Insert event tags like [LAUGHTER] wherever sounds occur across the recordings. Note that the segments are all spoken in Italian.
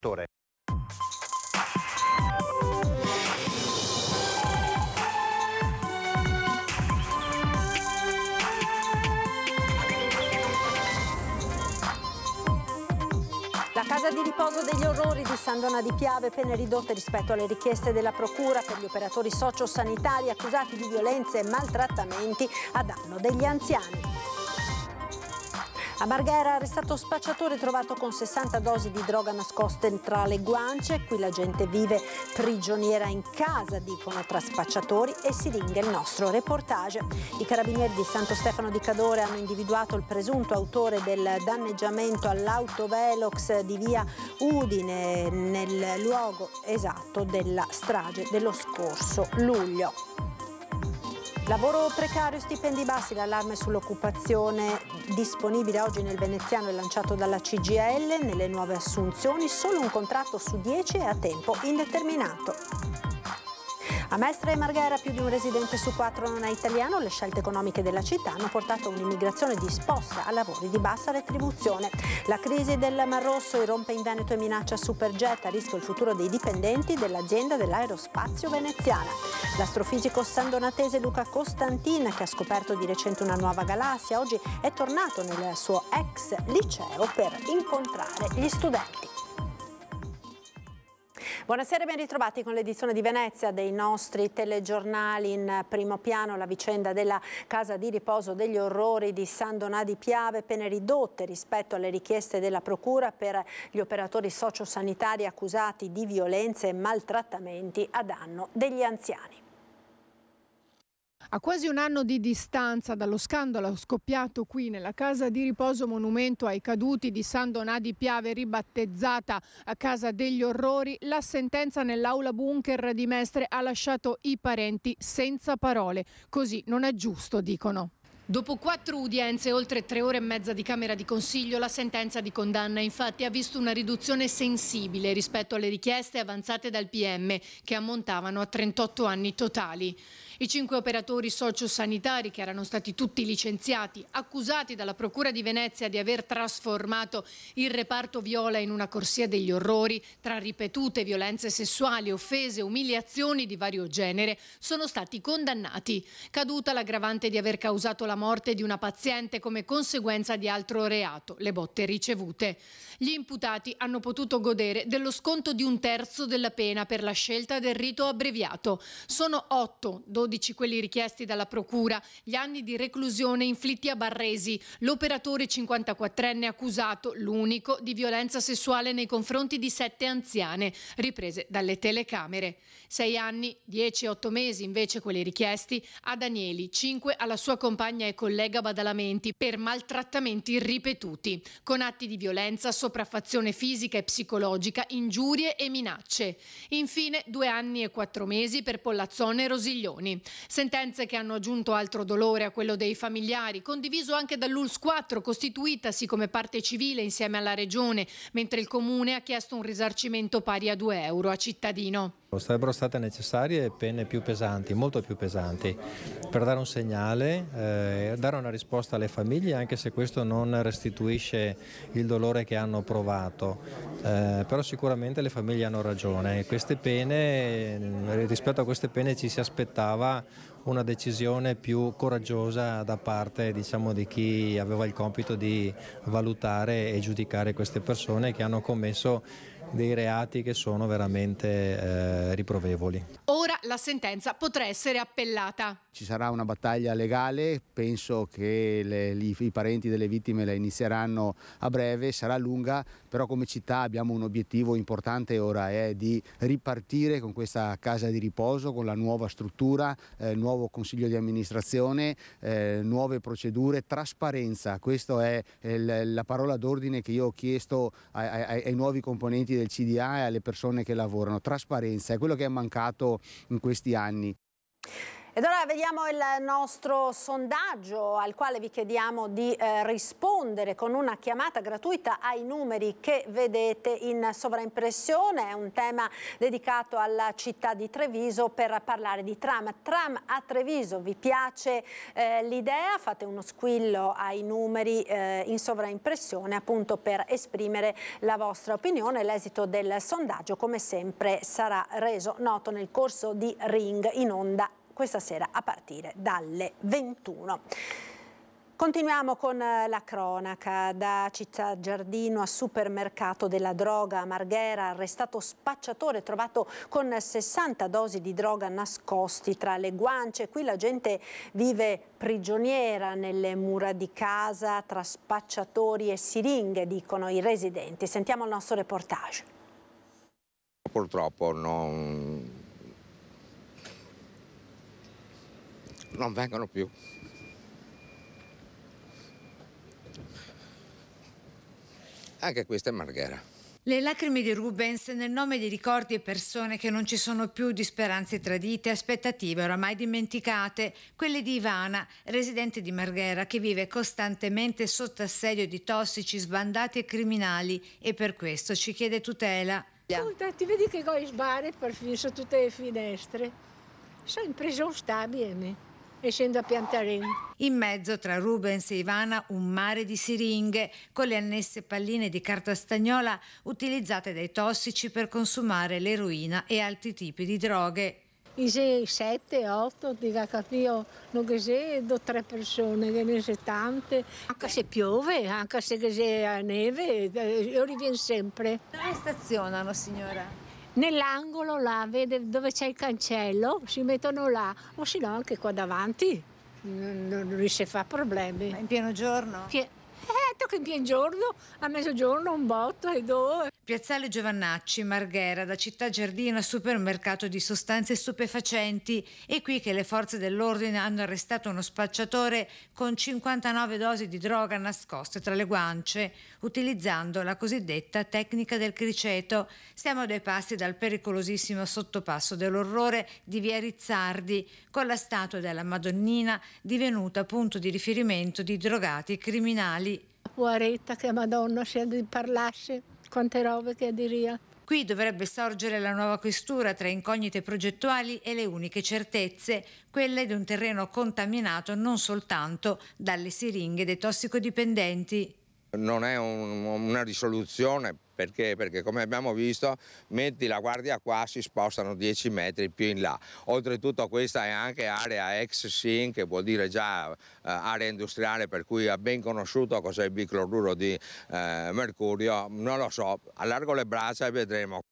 attore La casa di riposo degli orrori di San Dona di Piave, pene ridotte rispetto alle richieste della Procura per gli operatori sociosanitari accusati di violenze e maltrattamenti a danno degli anziani. A Marghera è arrestato spacciatore trovato con 60 dosi di droga nascoste tra le guance. Qui la gente vive prigioniera in casa, dicono tra spacciatori e si ringa il nostro reportage. I carabinieri di Santo Stefano di Cadore hanno individuato il presunto autore del danneggiamento all'autovelox di via Udine nel luogo esatto della strage dello scorso luglio. Lavoro precario, stipendi bassi, l'allarme sull'occupazione disponibile oggi nel veneziano è lanciato dalla CGL, nelle nuove assunzioni solo un contratto su 10 è a tempo indeterminato. A Mestre e Marghera più di un residente su quattro non è italiano, le scelte economiche della città hanno portato a un'immigrazione disposta a lavori di bassa retribuzione. La crisi del Mar Rosso irrompe in Veneto e minaccia Superjet, a rischio il futuro dei dipendenti dell'azienda dell'aerospazio veneziana. L'astrofisico sandonatese Luca Costantin, che ha scoperto di recente una nuova galassia, oggi è tornato nel suo ex liceo per incontrare gli studenti. Buonasera e ben ritrovati con l'edizione di Venezia dei nostri telegiornali in primo piano la vicenda della casa di riposo degli orrori di San Donà di Piave pene ridotte rispetto alle richieste della procura per gli operatori sociosanitari accusati di violenze e maltrattamenti a danno degli anziani. A quasi un anno di distanza dallo scandalo scoppiato qui nella casa di riposo monumento ai caduti di San Donà di Piave, ribattezzata a Casa degli Orrori, la sentenza nell'aula bunker di Mestre ha lasciato i parenti senza parole. Così non è giusto, dicono. Dopo quattro udienze e oltre tre ore e mezza di Camera di Consiglio, la sentenza di condanna infatti ha visto una riduzione sensibile rispetto alle richieste avanzate dal PM, che ammontavano a 38 anni totali. I cinque operatori sociosanitari che erano stati tutti licenziati, accusati dalla Procura di Venezia di aver trasformato il reparto viola in una corsia degli orrori tra ripetute violenze sessuali, offese, umiliazioni di vario genere, sono stati condannati. Caduta l'aggravante di aver causato la morte di una paziente come conseguenza di altro reato, le botte ricevute. Gli imputati hanno potuto godere dello sconto di un terzo della pena per la scelta del rito abbreviato. Sono 8, 12 12 quelli richiesti dalla Procura, gli anni di reclusione inflitti a Barresi, l'operatore 54enne accusato, l'unico, di violenza sessuale nei confronti di sette anziane, riprese dalle telecamere. Sei anni, 10 e 8 mesi invece quelli richiesti a Danieli, 5 alla sua compagna e collega Badalamenti per maltrattamenti ripetuti, con atti di violenza, sopraffazione fisica e psicologica, ingiurie e minacce. Infine due anni e quattro mesi per Pollazzone e Rosiglioni. Sentenze che hanno aggiunto altro dolore a quello dei familiari, condiviso anche dall'ULS 4, costituitasi come parte civile insieme alla Regione, mentre il Comune ha chiesto un risarcimento pari a 2 euro a cittadino. Sarebbero state necessarie pene più pesanti, molto più pesanti, per dare un segnale, eh, dare una risposta alle famiglie, anche se questo non restituisce il dolore che hanno provato. Eh, però sicuramente le famiglie hanno ragione. Pene, eh, rispetto a queste pene ci si aspettava una decisione più coraggiosa da parte diciamo, di chi aveva il compito di valutare e giudicare queste persone che hanno commesso dei reati che sono veramente eh, riprovevoli. Ora la sentenza potrà essere appellata. Ci sarà una battaglia legale, penso che le, gli, i parenti delle vittime la inizieranno a breve, sarà lunga, però come città abbiamo un obiettivo importante ora, è eh, di ripartire con questa casa di riposo, con la nuova struttura, eh, nuovo consiglio di amministrazione, eh, nuove procedure, trasparenza, questa è eh, la parola d'ordine che io ho chiesto ai, ai, ai nuovi componenti del CDA e alle persone che lavorano. Trasparenza è quello che è mancato in questi anni. Ed ora vediamo il nostro sondaggio al quale vi chiediamo di eh, rispondere con una chiamata gratuita ai numeri che vedete in sovraimpressione. È un tema dedicato alla città di Treviso per parlare di tram. Tram a Treviso, vi piace eh, l'idea? Fate uno squillo ai numeri eh, in sovraimpressione appunto per esprimere la vostra opinione. L'esito del sondaggio come sempre sarà reso noto nel corso di Ring in onda questa sera a partire dalle 21. Continuiamo con eh, la cronaca. Da Città Giardino a supermercato della droga a Marghera, arrestato spacciatore trovato con 60 dosi di droga nascosti tra le guance. Qui la gente vive prigioniera nelle mura di casa tra spacciatori e siringhe, dicono i residenti. Sentiamo il nostro reportage. Purtroppo non non vengano più. Anche questa è Marghera. Le lacrime di Rubens nel nome di ricordi e persone che non ci sono più, di speranze tradite, aspettative oramai dimenticate, quelle di Ivana, residente di Marghera, che vive costantemente sotto assedio di tossici, sbandati e criminali e per questo ci chiede tutela. Ascolta, ti vedi che coi sbarre per finire su tutte le finestre? Sono in prigione stabile. Eh? e scendo a Piantarino. In mezzo tra Rubens e Ivana un mare di siringhe con le annesse palline di carta stagnola utilizzate dai tossici per consumare l'eroina e altri tipi di droghe. Ise 7, 8, dica capio, non che se do tre persone, che ne se tante. Anche se piove, anche se che neve, eh, io riviene sempre. Dove stazionano signora? nell'angolo là, vede dove c'è il cancello, si mettono là, o se no anche qua davanti, non, non, si fa problemi. Ma in pieno giorno? Pie- detto che in pieno giorno, a mezzogiorno, un botto e dove. Piazzale Giovannacci, Marghera, da città giardino a supermercato di sostanze stupefacenti. È qui che le forze dell'ordine hanno arrestato uno spacciatore con 59 dosi di droga nascoste tra le guance, utilizzando la cosiddetta tecnica del criceto. Siamo a passi dal pericolosissimo sottopasso dell'orrore di via Rizzardi, con la statua della Madonnina divenuta punto di riferimento di drogati criminali. Uaretta, che Madonna se di parlasse, quante robe che diria. Qui dovrebbe sorgere la nuova questura tra incognite progettuali e le uniche certezze, quelle di un terreno contaminato non soltanto dalle siringhe dei tossicodipendenti non è un, una risoluzione perché? Perché come abbiamo visto metti la guardia qua si spostano 10 metri più in là. Oltretutto questa è anche area ex SIN che vuol dire già eh, area industriale per cui ha ben conosciuto cos'è il bicloruro di eh, mercurio. Non lo so, allargo le braccia e vedremo.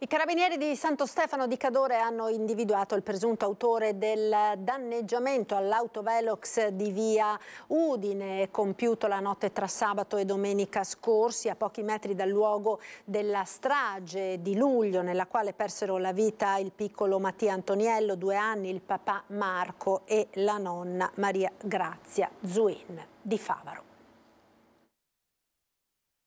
I carabinieri di Santo Stefano di Cadore hanno individuato il presunto autore del danneggiamento all'autovelox di via Udine compiuto la notte tra sabato e domenica scorsi a pochi metri dal luogo della strage di luglio nella quale persero la vita il piccolo Mattia Antoniello, due anni, il papà Marco e la nonna Maria Grazia Zuin di Favaro.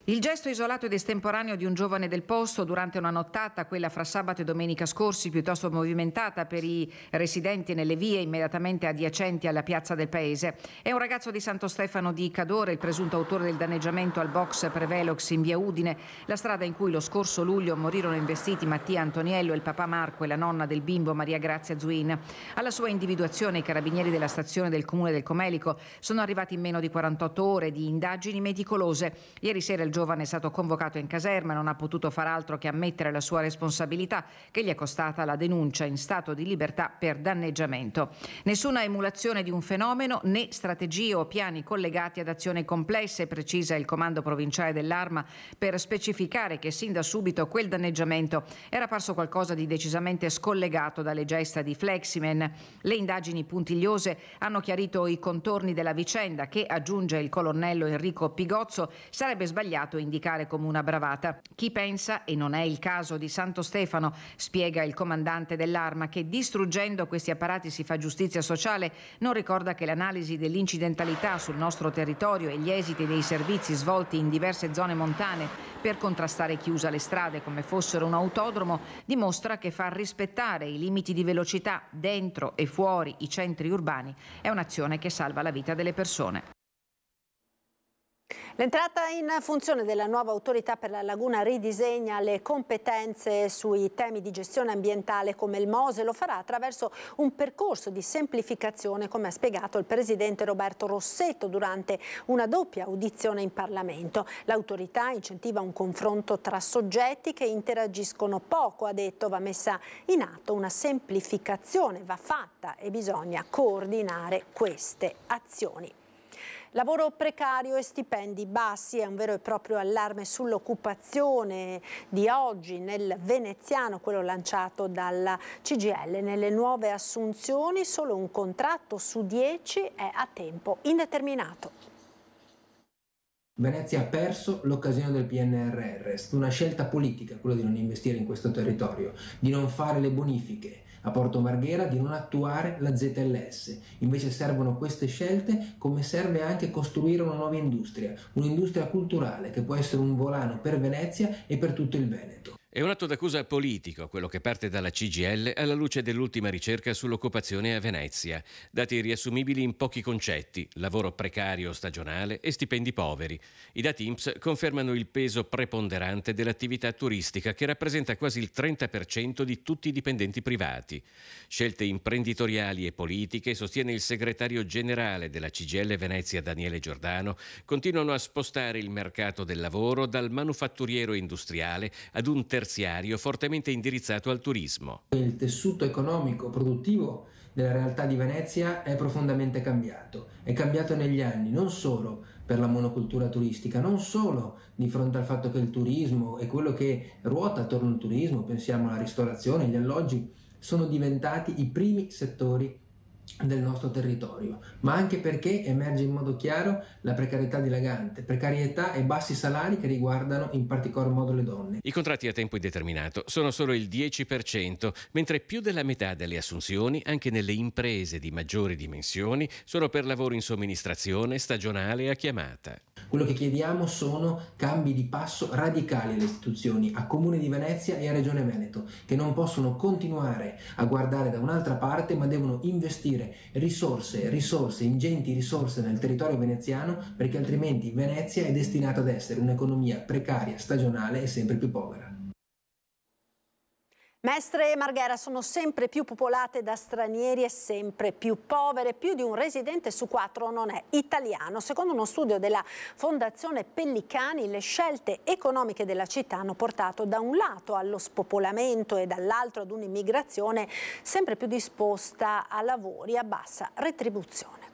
Il gesto isolato ed estemporaneo di un giovane del posto durante una nottata, quella fra sabato e domenica scorsi, piuttosto movimentata per i residenti nelle vie immediatamente adiacenti alla piazza del paese, è un ragazzo di Santo Stefano di Cadore, il presunto autore del danneggiamento al box Prevelox in via Udine, la strada in cui lo scorso luglio morirono investiti Mattia Antoniello, il papà Marco e la nonna del bimbo Maria Grazia Zuin. Alla sua individuazione i carabinieri della stazione del comune del Comelico sono arrivati in meno di 48 ore di indagini meticolose. Ieri sera il giovane è stato convocato in caserma e non ha potuto far altro che ammettere la sua responsabilità che gli è costata la denuncia in stato di libertà per danneggiamento. Nessuna emulazione di un fenomeno né strategie o piani collegati ad azioni complesse, precisa il comando provinciale dell'Arma per specificare che sin da subito quel danneggiamento era parso qualcosa di decisamente scollegato dalle gesta di Fleximen. Le indagini puntigliose hanno chiarito i contorni della vicenda che, aggiunge il colonnello Enrico Pigozzo, sarebbe sbagliato sbagliato indicare come una bravata. Chi pensa, e non è il caso di Santo Stefano, spiega il comandante dell'arma, che distruggendo questi apparati si fa giustizia sociale, non ricorda che l'analisi dell'incidentalità sul nostro territorio e gli esiti dei servizi svolti in diverse zone montane per contrastare chiusa le strade come fossero un autodromo dimostra che far rispettare i limiti di velocità dentro e fuori i centri urbani è un'azione che salva la vita delle persone. L'entrata in funzione della nuova autorità per la laguna ridisegna le competenze sui temi di gestione ambientale come il MOSE lo farà attraverso un percorso di semplificazione come ha spiegato il presidente Roberto Rossetto durante una doppia audizione in Parlamento. L'autorità incentiva un confronto tra soggetti che interagiscono poco, ha detto va messa in atto una semplificazione, va fatta e bisogna coordinare queste azioni. Lavoro precario e stipendi bassi è un vero e proprio allarme sull'occupazione di oggi nel veneziano, quello lanciato dalla CGL. Nelle nuove assunzioni solo un contratto su 10 è a tempo indeterminato. Venezia ha perso l'occasione del PNRR, una scelta politica quella di non investire in questo territorio, di non fare le bonifiche, a Porto Marghera di non attuare la ZLS. Invece servono queste scelte come serve anche costruire una nuova industria, un'industria culturale che può essere un volano per Venezia e per tutto il Veneto. È un atto d'accusa politico quello che parte dalla CGL alla luce dell'ultima ricerca sull'occupazione a Venezia, dati riassumibili in pochi concetti, lavoro precario stagionale e stipendi poveri. I dati INPS confermano il peso preponderante dell'attività turistica che rappresenta quasi il 30% di tutti i dipendenti privati. Scelte imprenditoriali e politiche, sostiene il segretario generale della CGL Venezia Daniele Giordano, continuano a spostare il mercato del lavoro dal manufatturiero industriale ad un territorio terziario fortemente indirizzato al turismo. Il tessuto economico produttivo della realtà di Venezia è profondamente cambiato, è cambiato negli anni non solo per la monocultura turistica, non solo di fronte al fatto che il turismo e quello che ruota attorno al turismo, pensiamo alla ristorazione, agli alloggi, sono diventati i primi settori del nostro territorio, ma anche perché emerge in modo chiaro la precarietà dilagante, precarietà e bassi salari che riguardano in particolar modo le donne. I contratti a tempo indeterminato sono solo il 10%, mentre più della metà delle assunzioni, anche nelle imprese di maggiori dimensioni, sono per lavoro in somministrazione stagionale a chiamata. Quello che chiediamo sono cambi di passo radicali alle istituzioni, a Comune di Venezia e a Regione Veneto, che non possono continuare a guardare da un'altra parte, ma devono investire risorse, risorse, ingenti risorse nel territorio veneziano, perché altrimenti Venezia è destinata ad essere un'economia precaria, stagionale e sempre più povera. Mestre e Marghera sono sempre più popolate da stranieri e sempre più povere. Più di un residente su quattro non è italiano. Secondo uno studio della Fondazione Pellicani, le scelte economiche della città hanno portato da un lato allo spopolamento e dall'altro ad un'immigrazione sempre più disposta a lavori a bassa retribuzione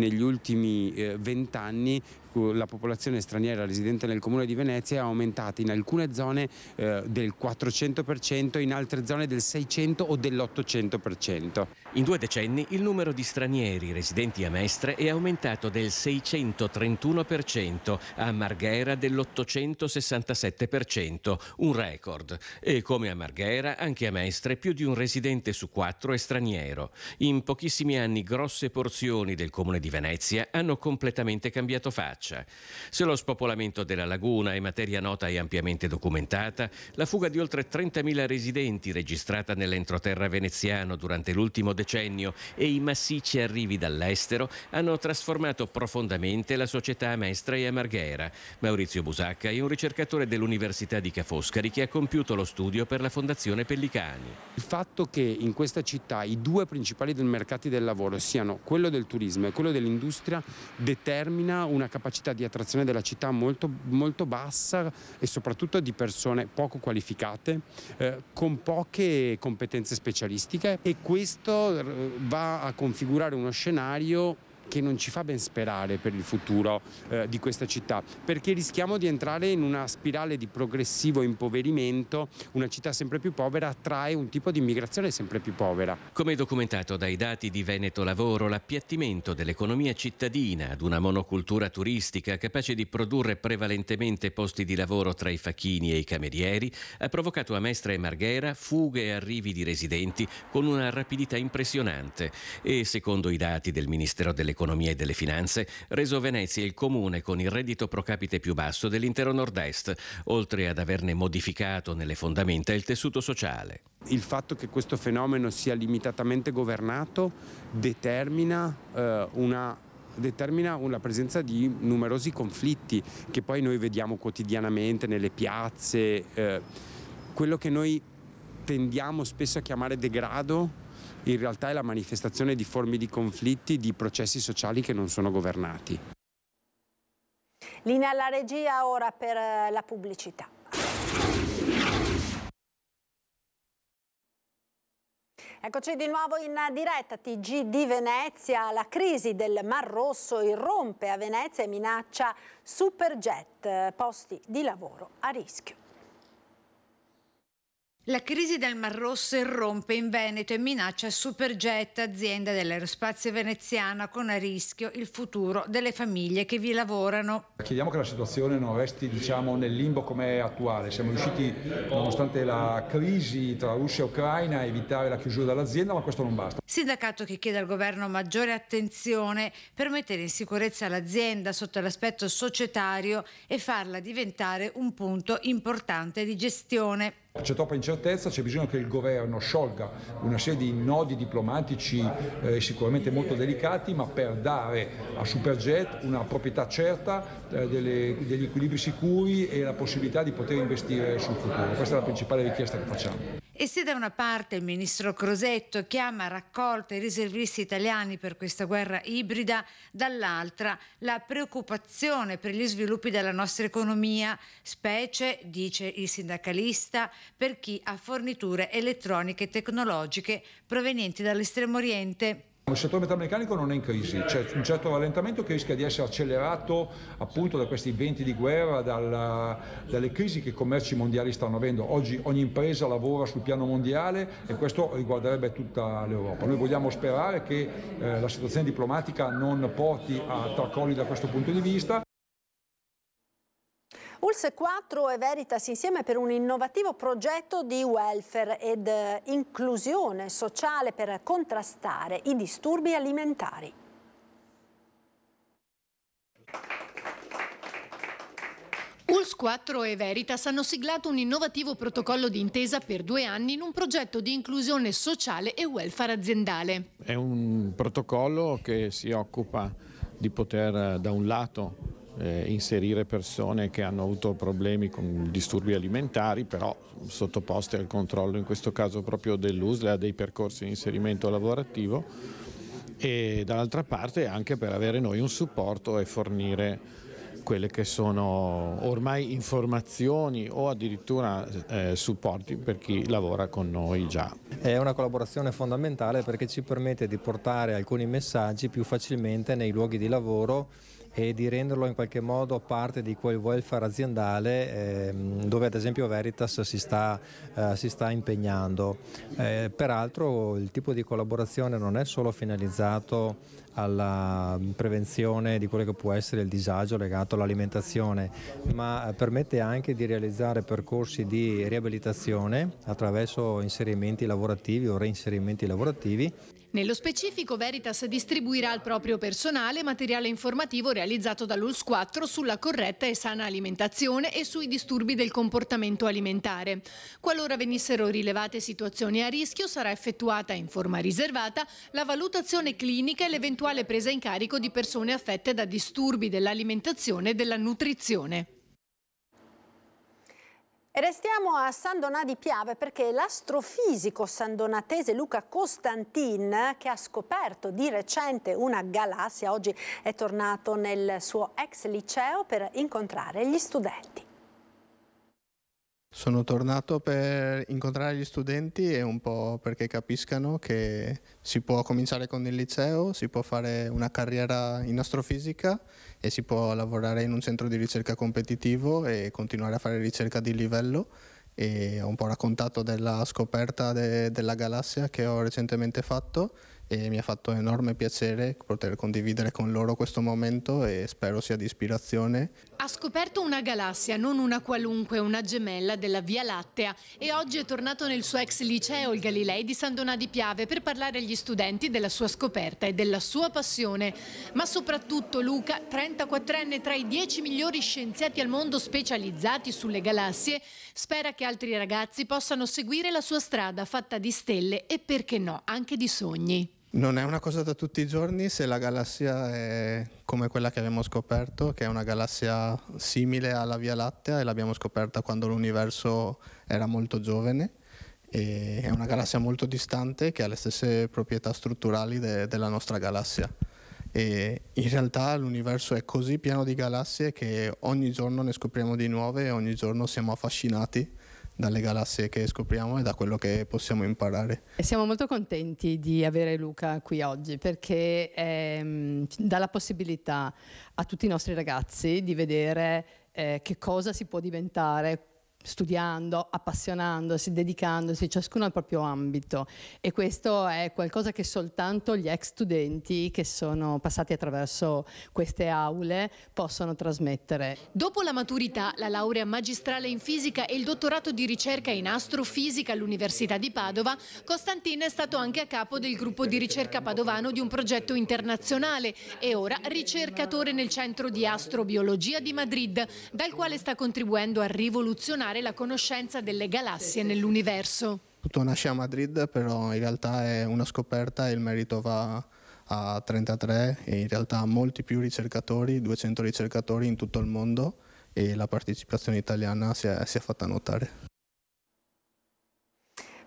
negli ultimi eh, vent'anni la popolazione straniera residente nel comune di Venezia è aumentata in alcune zone eh, del 400%, in altre zone del 600 o dell'800%. In due decenni il numero di stranieri residenti a Mestre è aumentato del 631%, a Marghera dell'867%, un record. E come a Marghera, anche a Mestre più di un residente su quattro è straniero. In pochissimi anni grosse porzioni del comune di Venezia hanno completamente cambiato fatto caccia. Se lo spopolamento della laguna è materia nota e ampiamente documentata, la fuga di oltre 30.000 residenti registrata nell'entroterra veneziano durante l'ultimo decennio e i massicci arrivi dall'estero hanno trasformato profondamente la società a Mestre e a Marghera. Maurizio Busacca è un ricercatore dell'Università di Ca' Foscari che ha compiuto lo studio per la Fondazione Pellicani. Il fatto che in questa città i due principali mercati del lavoro siano quello del turismo e quello dell'industria determina una capacità capacità di attrazione della città molto, molto bassa e soprattutto di persone poco qualificate, eh, con poche competenze specialistiche e questo eh, va a configurare uno scenario che non ci fa ben sperare per il futuro eh, di questa città, perché rischiamo di entrare in una spirale di progressivo impoverimento, una città sempre più povera attrae un tipo di immigrazione sempre più povera. Come documentato dai dati di Veneto Lavoro, l'appiattimento dell'economia cittadina ad una monocultura turistica capace di produrre prevalentemente posti di lavoro tra i facchini e i camerieri ha provocato a Mestra e Marghera fughe e arrivi di residenti con una rapidità impressionante e secondo i dati del Ministero dell'Economia dell'economia e delle finanze, reso Venezia il comune con il reddito pro capite più basso dell'intero nord-est, oltre ad averne modificato nelle fondamenta il tessuto sociale. Il fatto che questo fenomeno sia limitatamente governato determina eh, una determina la presenza di numerosi conflitti che poi noi vediamo quotidianamente nelle piazze. Eh, quello che noi tendiamo spesso a chiamare degrado in realtà è la manifestazione di forme di conflitti, di processi sociali che non sono governati. Linea alla regia ora per eh, la pubblicità. Eccoci di nuovo in diretta TG di Venezia. La crisi del Mar Rosso irrompe a Venezia e minaccia superjet, eh, posti di lavoro a rischio. La crisi del Mar Rosso irrompe in Veneto e minaccia Superjet, azienda dell'aerospazio veneziana, con a rischio il futuro delle famiglie che vi lavorano. Chiediamo che la situazione non resti diciamo, nel limbo come è attuale. Siamo riusciti, nonostante la crisi tra Russia e Ucraina, a evitare la chiusura dell'azienda, ma questo non basta. Sindacato che chiede al governo maggiore attenzione per mettere in sicurezza l'azienda sotto l'aspetto societario e farla diventare un punto importante di gestione. C'è troppa incertezza, c'è bisogno che il governo sciolga una serie di nodi diplomatici eh, sicuramente molto delicati, ma per dare a Superjet una proprietà certa, eh, delle, degli equilibri sicuri e la possibilità di poter investire sul futuro. Questa è la principale richiesta che facciamo. E se da una parte il ministro Crosetto chiama a raccolta i riservisti italiani per questa guerra ibrida, dall'altra la preoccupazione per gli sviluppi della nostra economia, specie, dice il sindacalista, per chi ha forniture elettroniche e tecnologiche provenienti dall'estremo oriente. Il settore metalmeccanico non è in crisi, c'è un certo rallentamento che rischia di essere accelerato appunto da questi venti di guerra, dalla, dalle crisi che i commerci mondiali stanno avendo. Oggi ogni impresa lavora sul piano mondiale e questo riguarderebbe tutta l'Europa. Noi vogliamo sperare che eh, la situazione diplomatica non porti a tracolli da questo punto di vista. Ulse 4 e Veritas insieme per un innovativo progetto di welfare ed eh, inclusione sociale per contrastare i disturbi alimentari. ULS 4 e Veritas hanno siglato un innovativo protocollo di intesa per due anni in un progetto di inclusione sociale e welfare aziendale. È un protocollo che si occupa di poter eh, da un lato eh, inserire persone che hanno avuto problemi con disturbi alimentari, però sottoposte al controllo in questo caso proprio dell'USLA, dei percorsi di inserimento lavorativo e dall'altra parte anche per avere noi un supporto e fornire quelle che sono ormai informazioni o addirittura eh, supporti per chi lavora con noi già. È una collaborazione fondamentale perché ci permette di portare alcuni messaggi più facilmente nei luoghi di lavoro e di renderlo in qualche modo parte di quel welfare aziendale ehm, dove ad esempio Veritas si sta, eh, si sta impegnando. Eh, peraltro il tipo di collaborazione non è solo finalizzato alla prevenzione di quello che può essere il disagio legato all'alimentazione, ma eh, permette anche di realizzare percorsi di riabilitazione attraverso inserimenti lavorativi o reinserimenti lavorativi nello specifico Veritas distribuirà al proprio personale materiale informativo realizzato dall'ULS 4 sulla corretta e sana alimentazione e sui disturbi del comportamento alimentare. Qualora venissero rilevate situazioni a rischio sarà effettuata in forma riservata la valutazione clinica e l'eventuale presa in carico di persone affette da disturbi dell'alimentazione e della nutrizione. E restiamo a San Donà di Piave perché l'astrofisico sandonatese Luca Costantin, che ha scoperto di recente una galassia, oggi è tornato nel suo ex liceo per incontrare gli studenti. Sono tornato per incontrare gli studenti e un po' perché capiscano che si può cominciare con il liceo, si può fare una carriera in astrofisica e si può lavorare in un centro di ricerca competitivo e continuare a fare ricerca di livello e ho un po' raccontato della scoperta de della galassia che ho recentemente fatto e mi ha fatto enorme piacere poter condividere con loro questo momento e spero sia di ispirazione. Ha scoperto una galassia, non una qualunque, una gemella della Via Lattea e oggi è tornato nel suo ex liceo, il Galilei di San Donà di Piave, per parlare agli studenti della sua scoperta e della sua passione. Ma soprattutto Luca, 34enne tra i 10 migliori scienziati al mondo specializzati sulle galassie, spera che altri ragazzi possano seguire la sua strada fatta di stelle e perché no, anche di sogni. Non è una cosa da tutti i giorni se la galassia è come quella che abbiamo scoperto, che è una galassia simile alla Via Lattea e l'abbiamo scoperta quando l'universo era molto giovane. E è una galassia molto distante che ha le stesse proprietà strutturali de- della nostra galassia. E in realtà l'universo è così pieno di galassie che ogni giorno ne scopriamo di nuove e ogni giorno siamo affascinati dalle galassie che scopriamo e da quello che possiamo imparare. Siamo molto contenti di avere Luca qui oggi perché ehm, dà la possibilità a tutti i nostri ragazzi di vedere eh, che cosa si può diventare studiando, appassionandosi, dedicandosi ciascuno al proprio ambito e questo è qualcosa che soltanto gli ex studenti che sono passati attraverso queste aule possono trasmettere. Dopo la maturità, la laurea magistrale in fisica e il dottorato di ricerca in astrofisica all'Università di Padova, Costantino è stato anche a capo del gruppo di ricerca padovano di un progetto internazionale e ora ricercatore nel centro di astrobiologia di Madrid, dal quale sta contribuendo a rivoluzionare aumentare la conoscenza delle galassie nell'universo. Tutto nasce a Madrid, però in realtà è una scoperta e il merito va a 33 e in realtà molti più ricercatori, 200 ricercatori in tutto il mondo e la partecipazione italiana si è, si è fatta notare.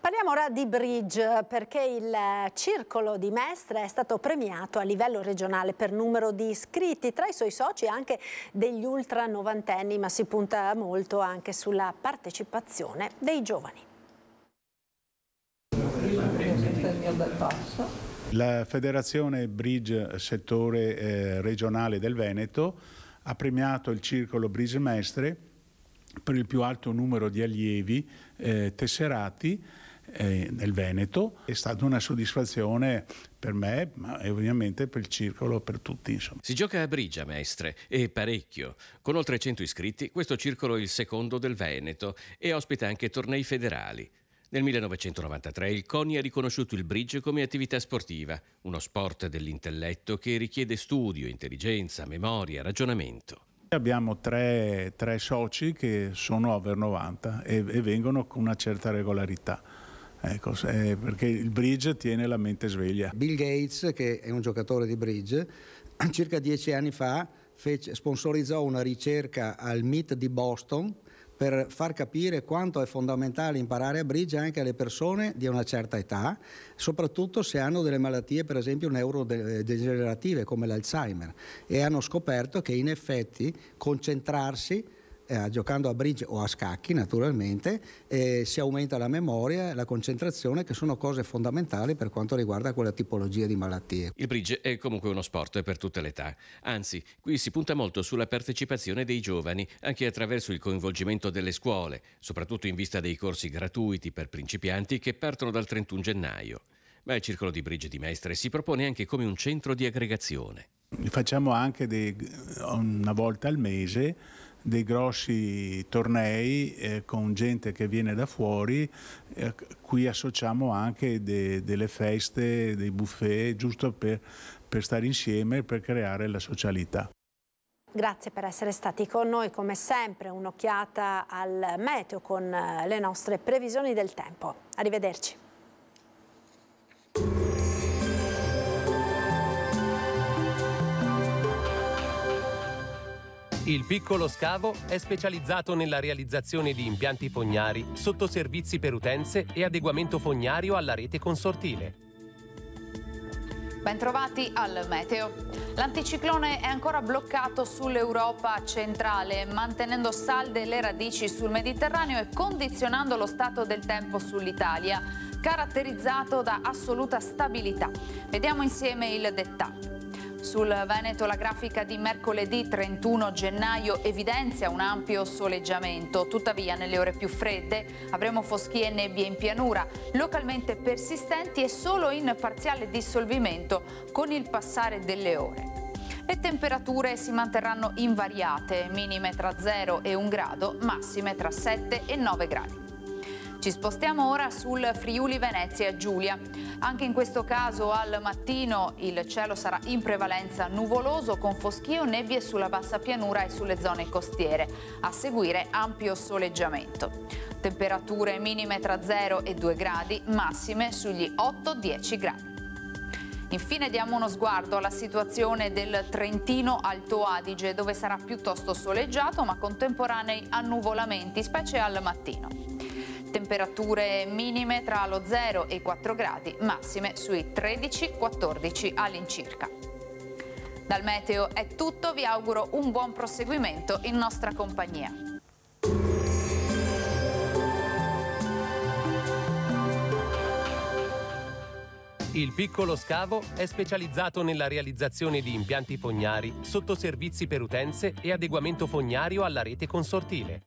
Parliamo ora di bridge perché il eh, circolo di Mestre è stato premiato a livello regionale per numero di iscritti, tra i suoi soci anche degli ultra novantenni, ma si punta molto anche sulla partecipazione dei giovani. La Federazione Bridge Settore eh, Regionale del Veneto ha premiato il circolo Bridge Mestre per il più alto numero di allievi eh, tesserati eh, nel Veneto. È stata una soddisfazione per me, ma ovviamente per il circolo, per tutti. Insomma. Si gioca a Brigia, maestre, e parecchio. Con oltre 100 iscritti, questo circolo è il secondo del Veneto e ospita anche tornei federali. Nel 1993 il CONI ha riconosciuto il bridge come attività sportiva, uno sport dell'intelletto che richiede studio, intelligenza, memoria, ragionamento. Abbiamo tre, tre soci che sono over 90 e, e vengono con una certa regolarità. Ecco, eh, perché il bridge tiene la mente sveglia. Bill Gates, che è un giocatore di bridge, [CLEARS THROAT] circa dieci anni fa fece, sponsorizzò una ricerca al MIT di Boston per far capire quanto è fondamentale imparare a bridge anche alle persone di una certa età, soprattutto se hanno delle malattie per esempio neurodegenerative come l'Alzheimer e hanno scoperto che in effetti concentrarsi eh, giocando a bridge o a scacchi naturalmente, eh, si aumenta la memoria e la concentrazione che sono cose fondamentali per quanto riguarda quella tipologia di malattie. Il bridge è comunque uno sport per tutte le età, anzi qui si punta molto sulla partecipazione dei giovani anche attraverso il coinvolgimento delle scuole, soprattutto in vista dei corsi gratuiti per principianti che partono dal 31 gennaio. Ma il Circolo di Bridge di Mestre si propone anche come un centro di aggregazione. Facciamo anche dei, una volta al mese dei grossi tornei eh, con gente che viene da fuori, eh, qui associamo anche de, delle feste, dei buffet, giusto per, per stare insieme, per creare la socialità. Grazie per essere stati con noi, come sempre un'occhiata al meteo con eh, le nostre previsioni del tempo. Arrivederci. Il piccolo scavo è specializzato nella realizzazione di impianti fognari, sottoservizi per utenze e adeguamento fognario alla rete consortile. Bentrovati al Meteo. L'anticiclone è ancora bloccato sull'Europa centrale, mantenendo salde le radici sul Mediterraneo e condizionando lo stato del tempo sull'Italia, caratterizzato da assoluta stabilità. Vediamo insieme il dettaglio. Sul Veneto la grafica di mercoledì 31 gennaio evidenzia un ampio soleggiamento, tuttavia nelle ore più fredde avremo foschie e nebbie in pianura, localmente persistenti e solo in parziale dissolvimento con il passare delle ore. Le temperature si manterranno invariate, minime tra 0 e 1 grado, massime tra 7 e 9 gradi. Ci spostiamo ora sul Friuli Venezia Giulia. Anche in questo caso al mattino il cielo sarà in prevalenza nuvoloso con foschio, nebbie sulla bassa pianura e sulle zone costiere. A seguire ampio soleggiamento. Temperature minime tra 0 e 2 gradi, massime sugli 8-10 gradi. Infine diamo uno sguardo alla situazione del Trentino Alto Adige dove sarà piuttosto soleggiato ma contemporanei annuvolamenti, specie al mattino temperature minime tra lo 0 e i 4 gradi, massime sui 13-14 all'incirca. Dal meteo è tutto, vi auguro un buon proseguimento in nostra compagnia. Il piccolo scavo è specializzato nella realizzazione di impianti fognari, sottoservizi per utenze e adeguamento fognario alla rete consortile.